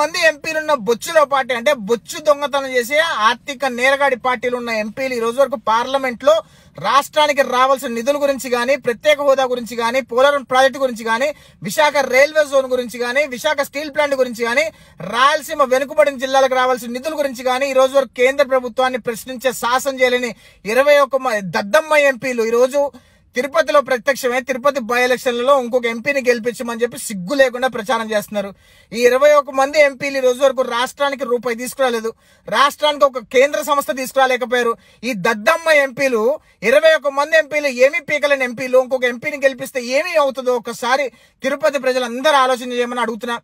మంది ఎంపీలున్న బొచ్చులో పార్టీ అంటే బొచ్చు దొంగతనం చేసే ఆర్థిక నేరగాడి పార్టీలు ఉన్న ఎంపీలు ఈ రోజు వరకు పార్లమెంట్ లో రాష్ట్రానికి రావాల్సిన నిధుల గురించి కానీ ప్రత్యేక హోదా గురించి కానీ పోలవరం ప్రాజెక్టు గురించి కానీ విశాఖ రైల్వే జోన్ గురించి కానీ విశాఖ స్టీల్ ప్లాంట్ గురించి కానీ రాయలసీమ వెనుకబడిన జిల్లాలకు రావాల్సిన నిధుల గురించి కానీ ఈ రోజు వరకు కేంద్ర ప్రభుత్వాన్ని ప్రశ్నించే సాహసం చేయలేని ఇరవై ఒక్క దద్దమ్మ ఎంపీలు ఈ రోజు తిరుపతిలో ప్రత్యక్షమే తిరుపతి బై ఎలక్షన్లలో ఇంకొక ఎంపీని గెలిపించమని చెప్పి సిగ్గు లేకుండా ప్రచారం చేస్తున్నారు ఈ ఇరవై ఒక మంది ఎంపీలు ఈ రోజు వరకు రాష్ట్రానికి రూపాయి తీసుకురాలేదు రాష్ట్రానికి ఒక కేంద్ర సంస్థ తీసుకురాలేకపోయారు ఈ దద్దమ్మ ఎంపీలు ఇరవై ఒక మంది ఎంపీలు ఏమి పీకలేని ఎంపీలు ఇంకొక ఎంపీని గెలిపిస్తే ఏమి అవుతుందో ఒకసారి తిరుపతి ప్రజలందరూ ఆలోచన చేయమని అడుగుతున్నా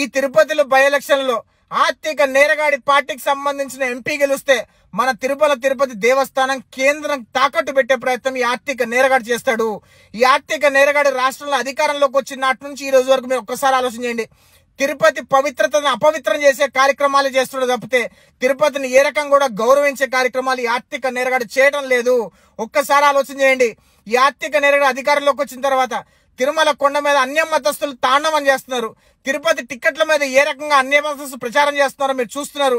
ఈ తిరుపతిలో బై ఎలక్షన్లో ఆర్థిక నేరగాడి పార్టీకి సంబంధించిన ఎంపీ గెలిస్తే మన తిరుపల తిరుపతి దేవస్థానం కేంద్రం తాకట్టు పెట్టే ప్రయత్నం ఈ ఆర్థిక నేరగాడు చేస్తాడు ఈ ఆర్థిక నేరగాడు రాష్ట్రంలో అధికారంలోకి వచ్చిన నాటి నుంచి ఈ రోజు వరకు మీరు ఒక్కసారి ఆలోచన చేయండి తిరుపతి పవిత్రతను అపవిత్రం చేసే కార్యక్రమాలు చేస్తున్నాడు తప్పితే తిరుపతిని ఏ రకంగా కూడా గౌరవించే కార్యక్రమాలు ఈ ఆర్థిక నేరగాడు చేయడం లేదు ఒక్కసారి ఆలోచన చేయండి ఈ ఆర్థిక నేరగాడు అధికారంలోకి వచ్చిన తర్వాత తిరుమల కొండ మీద అన్య మతస్థులు తాండవం చేస్తున్నారు తిరుపతి టిక్కెట్ల మీద ఏ రకంగా అన్య మతస్థులు ప్రచారం చేస్తున్నారో మీరు చూస్తున్నారు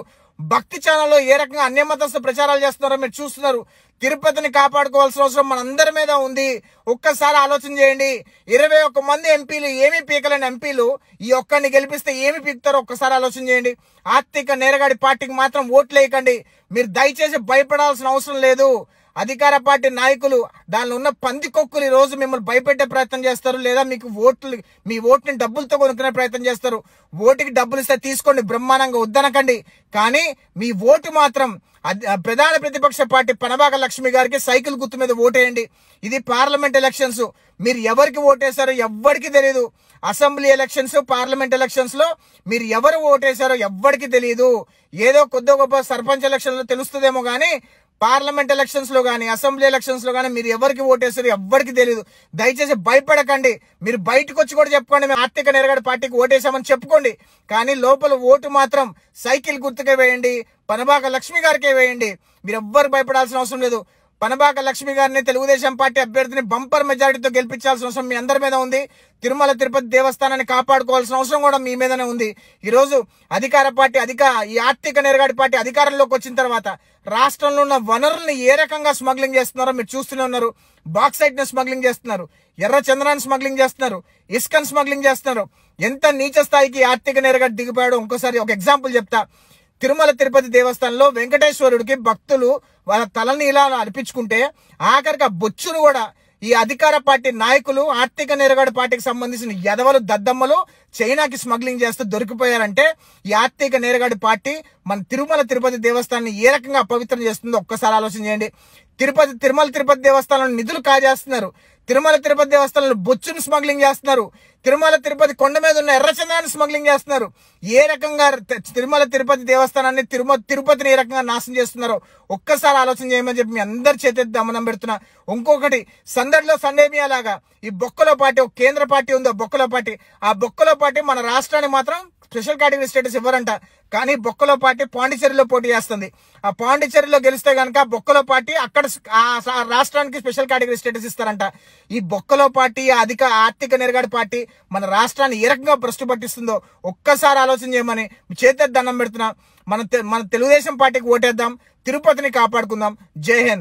భక్తి ఛానల్లో ఏ రకంగా మతస్థ ప్రచారాలు చేస్తున్నారో మీరు చూస్తున్నారు తిరుపతిని కాపాడుకోవాల్సిన అవసరం మనందరి మీద ఉంది ఒక్కసారి ఆలోచన చేయండి ఇరవై ఒక్క మంది ఎంపీలు ఏమి పీకలేని ఎంపీలు ఈ ఒక్కరిని గెలిపిస్తే ఏమి పీకుతారో ఒక్కసారి ఆలోచన చేయండి ఆర్థిక నేరగాడి పార్టీకి మాత్రం ఓట్లు వేయకండి మీరు దయచేసి భయపడాల్సిన అవసరం లేదు అధికార పార్టీ నాయకులు దానిలో ఉన్న పంది కొక్కులు రోజు మిమ్మల్ని భయపెట్టే ప్రయత్నం చేస్తారు లేదా మీకు ఓట్లు మీ ఓటుని డబ్బులతో కొనుక్కునే ప్రయత్నం చేస్తారు ఓటుకి డబ్బులు ఇస్తే తీసుకోండి బ్రహ్మాండంగా వద్దనకండి కానీ మీ ఓటు మాత్రం ప్రధాన ప్రతిపక్ష పార్టీ పనబాక లక్ష్మి గారికి సైకిల్ గుర్తు మీద ఓటేయండి ఇది పార్లమెంట్ ఎలక్షన్స్ మీరు ఎవరికి ఓటేశారో ఎవ్వరికి తెలియదు అసెంబ్లీ ఎలక్షన్స్ పార్లమెంట్ ఎలక్షన్స్ లో మీరు ఎవరు ఓటేశారో ఎవరికి తెలియదు ఏదో కొద్ది గొప్ప సర్పంచ్ ఎలక్షన్లో తెలుస్తుందేమో కానీ పార్లమెంట్ ఎలక్షన్స్ లో కానీ అసెంబ్లీ ఎలక్షన్స్ లో కానీ మీరు ఎవరికి ఓటేస్తారు ఎవరికి తెలియదు దయచేసి భయపడకండి మీరు బయటకు వచ్చి కూడా చెప్పుకోండి మేము ఆర్థిక నెరగడ పార్టీకి ఓటేసామని చెప్పుకోండి కానీ లోపల ఓటు మాత్రం సైకిల్ గుర్తుకే వేయండి పనబాక లక్ష్మి గారికే వేయండి మీరు ఎవ్వరు భయపడాల్సిన అవసరం లేదు పనబాక లక్ష్మి గారిని తెలుగుదేశం పార్టీ అభ్యర్థిని బంపర్ మెజారిటీతో గెలిపించాల్సిన అవసరం మీ అందరి మీద ఉంది తిరుమల తిరుపతి దేవస్థానాన్ని కాపాడుకోవాల్సిన అవసరం కూడా మీ మీదనే ఉంది ఈరోజు అధికార పార్టీ అధిక ఈ ఆర్థిక నెరగాడి పార్టీ అధికారంలోకి వచ్చిన తర్వాత రాష్ట్రంలో ఉన్న వనరుల్ని ఏ రకంగా స్మగ్లింగ్ చేస్తున్నారో మీరు చూస్తూనే ఉన్నారు బాక్సైట్ ని స్మగ్లింగ్ చేస్తున్నారు ఎర్ర చంద్రాన్ని స్మగ్లింగ్ చేస్తున్నారు ఇస్కన్ స్మగ్లింగ్ చేస్తున్నారు ఎంత నీచ స్థాయికి ఆర్థిక నెరగాడి దిగిపోయాడో ఇంకోసారి ఒక ఎగ్జాంపుల్ చెప్తా తిరుమల తిరుపతి దేవస్థానంలో వెంకటేశ్వరుడికి భక్తులు వాళ్ళ తలని ఇలా అర్పించుకుంటే ఆఖరిగా బొచ్చును కూడా ఈ అధికార పార్టీ నాయకులు ఆర్థిక నిరగడ పార్టీకి సంబంధించిన ఎదవలు దద్దమ్మలు చైనాకి స్మగ్లింగ్ చేస్తూ దొరికిపోయారంటే ఈ ఆర్థిక నిరగడ పార్టీ మన తిరుమల తిరుపతి దేవస్థానాన్ని ఏ రకంగా అపవిత్రం చేస్తుందో ఒక్కసారి ఆలోచన చేయండి తిరుపతి తిరుమల తిరుపతి దేవస్థానం నిధులు కాజేస్తున్నారు తిరుమల తిరుపతి దేవస్థానంలో బొచ్చును స్మగ్లింగ్ చేస్తున్నారు తిరుమల తిరుపతి కొండ మీద ఉన్న ఎర్రచందాన్ని స్మగ్లింగ్ చేస్తున్నారు ఏ రకంగా తిరుమల తిరుపతి దేవస్థానాన్ని తిరుమ తిరుపతిని ఏ రకంగా నాశనం చేస్తున్నారో ఒక్కసారి ఆలోచన చేయమని చెప్పి మీ అందరి చేతి దమనం పెడుతున్నా ఇంకొకటి సందడిలో సందేమియాలాగా ఈ బొక్కలో పార్టీ ఒక కేంద్ర పార్టీ ఉందో బొక్కలో పార్టీ ఆ బొక్కలో పార్టీ మన రాష్ట్రాన్ని మాత్రం స్పెషల్ కేటగిరీ స్టేటస్ ఇవ్వరంట కానీ బొక్కలో పార్టీ పాండిచ్చేరిలో పోటీ చేస్తుంది ఆ పాండిచ్చేరిలో గెలిస్తే కనుక బొక్కలో పార్టీ అక్కడ రాష్ట్రానికి స్పెషల్ కేటగిరీ స్టేటస్ ఇస్తారంట ఈ బొక్కలో పార్టీ అధిక ఆర్థిక నిరగాడి పార్టీ మన రాష్ట్రాన్ని ఏ రకంగా భ్రష్టు పట్టిస్తుందో ఒక్కసారి ఆలోచన చేయమని చేతి దండం పెడుతున్నాం మన మన తెలుగుదేశం పార్టీకి ఓటేద్దాం తిరుపతిని కాపాడుకుందాం జై హింద్